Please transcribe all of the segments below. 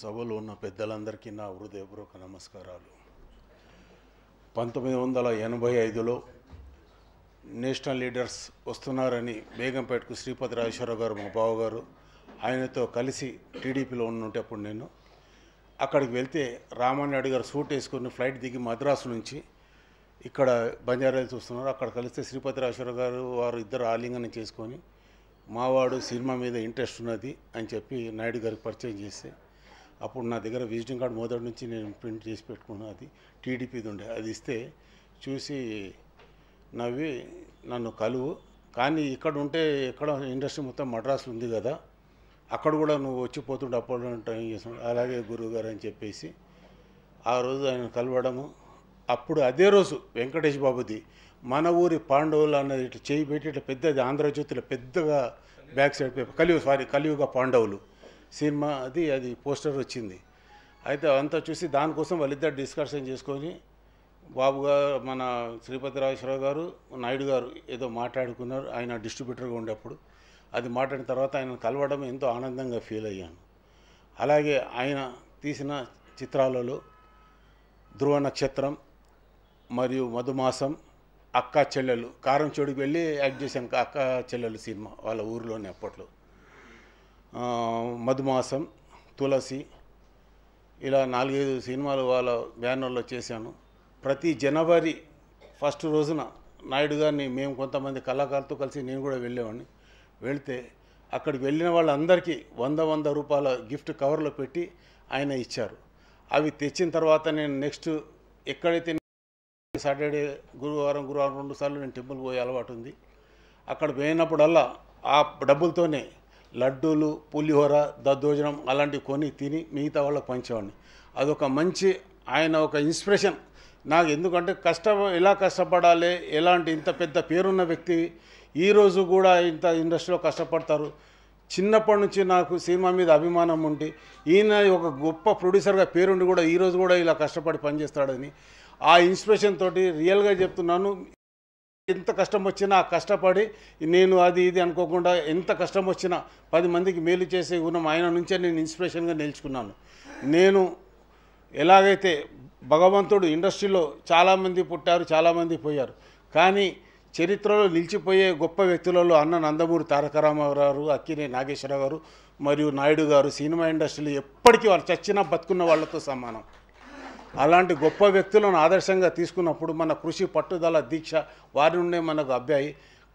సభలో ఉన్న పెద్దలందరికీ నా హృదయపూర్వక నమస్కారాలు పంతొమ్మిది వందల ఎనభై ఐదులో నేషనల్ లీడర్స్ వస్తున్నారని బేగంపేటకు శ్రీపతి రాజేశ్వరరావు గారు మా బావగారు ఆయనతో కలిసి టీడీపీలో ఉన్నప్పుడు నేను అక్కడికి వెళ్తే రామానాయుడు గారు సూట్ వేసుకుని ఫ్లైట్ దిగి మద్రాసు నుంచి ఇక్కడ బంజారాలు చూస్తున్నారు అక్కడ కలిస్తే శ్రీపతి రాజేశ్వరరావు గారు వారు ఇద్దరు ఆలింగనం చేసుకొని మావాడు సినిమా మీద ఇంట్రెస్ట్ ఉన్నది అని చెప్పి నాయుడు గారికి పరిచయం చేస్తే అప్పుడు నా దగ్గర విజిటింగ్ కార్డు మొదటి నుంచి నేను ప్రింట్ చేసి పెట్టుకున్నాను అది టీడీపీది ఉండే అది ఇస్తే చూసి నవ్వి నన్ను కలువు కానీ ఇక్కడ ఉంటే ఎక్కడ ఇండస్ట్రీ మొత్తం మడ్రాసులు ఉంది కదా అక్కడ కూడా నువ్వు వచ్చిపోతుండే అప్పుడు ట్రైన్ చేస్తున్నాడు అలాగే గురువు గారు అని చెప్పేసి ఆ రోజు ఆయన కలవడము అప్పుడు అదే రోజు వెంకటేష్ బాబుది మన ఊరి పాండవులు అన్నది ఇట్లా చేయి పెట్టి ఇట్లా పెద్దది ఆంధ్రజ్యోతిలో పెద్దగా back side paper Kaliyuga sorry Kaliyuga Pandavulu cinema అది అది పోస్టర్ వచ్చింది అయితే అంతా చూసి దానికోసం వాళ్ళిద్దరు డిస్కషన్ చేసుకొని బాబు గారు మన శ్రీపతి రాజేశ్వరరావు గారు నాయుడు గారు ఏదో మాట్లాడుకున్నారు ఆయన డిస్ట్రిబ్యూటర్గా ఉండేప్పుడు అది మాట్లాడిన తర్వాత ఆయన కలవడం ఎంతో ఆనందంగా ఫీల్ అయ్యాను అలాగే ఆయన తీసిన చిత్రాలలో ధ్రువ నక్షత్రం మరియు మధుమాసం అక్క చెల్లెలు కారం చోడుకు వెళ్ళి యాక్ట్ చేశాం అక్క చెల్లెలు సినిమా వాళ్ళ ఊరిలోనే అప్పట్లో మధుమాసం తులసి ఇలా నాలుగైదు సినిమాలు వాళ్ళ బ్యానర్లో చేశాను ప్రతి జనవరి ఫస్ట్ రోజున నాయుడు గారిని మేము కొంతమంది కళాకారులతో కలిసి నేను కూడా వెళ్ళేవాడిని వెళితే అక్కడికి వెళ్ళిన వాళ్ళందరికీ వంద వంద రూపాయల గిఫ్ట్ కవర్లో పెట్టి ఆయన ఇచ్చారు అవి తెచ్చిన తర్వాత నేను నెక్స్ట్ ఎక్కడైతే సాటర్డే గురువారం గురువారం రెండు సార్లు నేను టెంపుల్ పోయే అలవాటు ఉంది అక్కడ పోయినప్పుడల్లా ఆ డబ్బులతోనే లడ్డూలు పులిహోర దద్దోజనం అలాంటివి కొని తిని మిగతా వాళ్ళకి పంచేవాడిని అదొక మంచి ఆయన ఒక ఇన్స్పిరేషన్ నాకు ఎందుకంటే కష్ట ఎలా కష్టపడాలి ఎలాంటి ఇంత పెద్ద పేరున్న వ్యక్తి ఈరోజు కూడా ఇంత ఇండస్ట్రీలో కష్టపడతారు చిన్నప్పటి నుంచి నాకు సినిమా మీద అభిమానం ఉండి ఈయన ఒక గొప్ప ప్రొడ్యూసర్గా పేరుండి కూడా ఈరోజు కూడా ఇలా కష్టపడి పనిచేస్తాడని ఆ ఇన్స్పిరేషన్ తోటి రియల్గా చెప్తున్నాను ఎంత కష్టం వచ్చినా కష్టపడి నేను అది ఇది అనుకోకుండా ఎంత కష్టం వచ్చినా పది మందికి మేలు చేసే గుణం ఆయన నుంచే నేను ఇన్స్పిరేషన్గా నిలుచుకున్నాను నేను ఎలాగైతే భగవంతుడు ఇండస్ట్రీలో చాలామంది పుట్టారు చాలామంది పోయారు కానీ చరిత్రలో నిలిచిపోయే గొప్ప వ్యక్తులలో అన్న నందమూరి తారక రామారావు గారు అక్కినే నాగేశ్వరరావు గారు మరియు నాయుడు గారు సినిమా ఇండస్ట్రీలో ఎప్పటికీ వాళ్ళు చచ్చినా బతుకున్న వాళ్ళతో సమానం అలాంటి గొప్ప వ్యక్తులను ఆదర్శంగా తీసుకున్నప్పుడు మన కృషి పట్టుదల దీక్ష వారి నుండే మనకు అబ్బాయి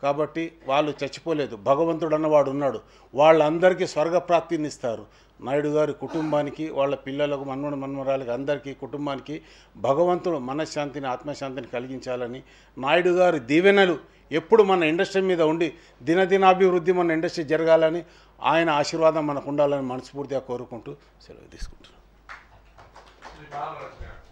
కాబట్టి వాళ్ళు చచ్చిపోలేదు భగవంతుడు అన్నవాడు ఉన్నాడు వాళ్ళందరికీ స్వర్గప్రాప్తిని ఇస్తారు నాయుడు గారి కుటుంబానికి వాళ్ళ పిల్లలకు మన్మడు మన్మరాలకి అందరికీ కుటుంబానికి భగవంతుడు మనశ్శాంతిని ఆత్మశాంతిని కలిగించాలని నాయుడు గారి దీవెనలు ఎప్పుడు మన ఇండస్ట్రీ మీద ఉండి దినదినాభివృద్ధి మన ఇండస్ట్రీ జరగాలని ఆయన ఆశీర్వాదం మనకు ఉండాలని మనస్ఫూర్తిగా కోరుకుంటూ సెలవు తీసుకుంటున్నాను dollars now.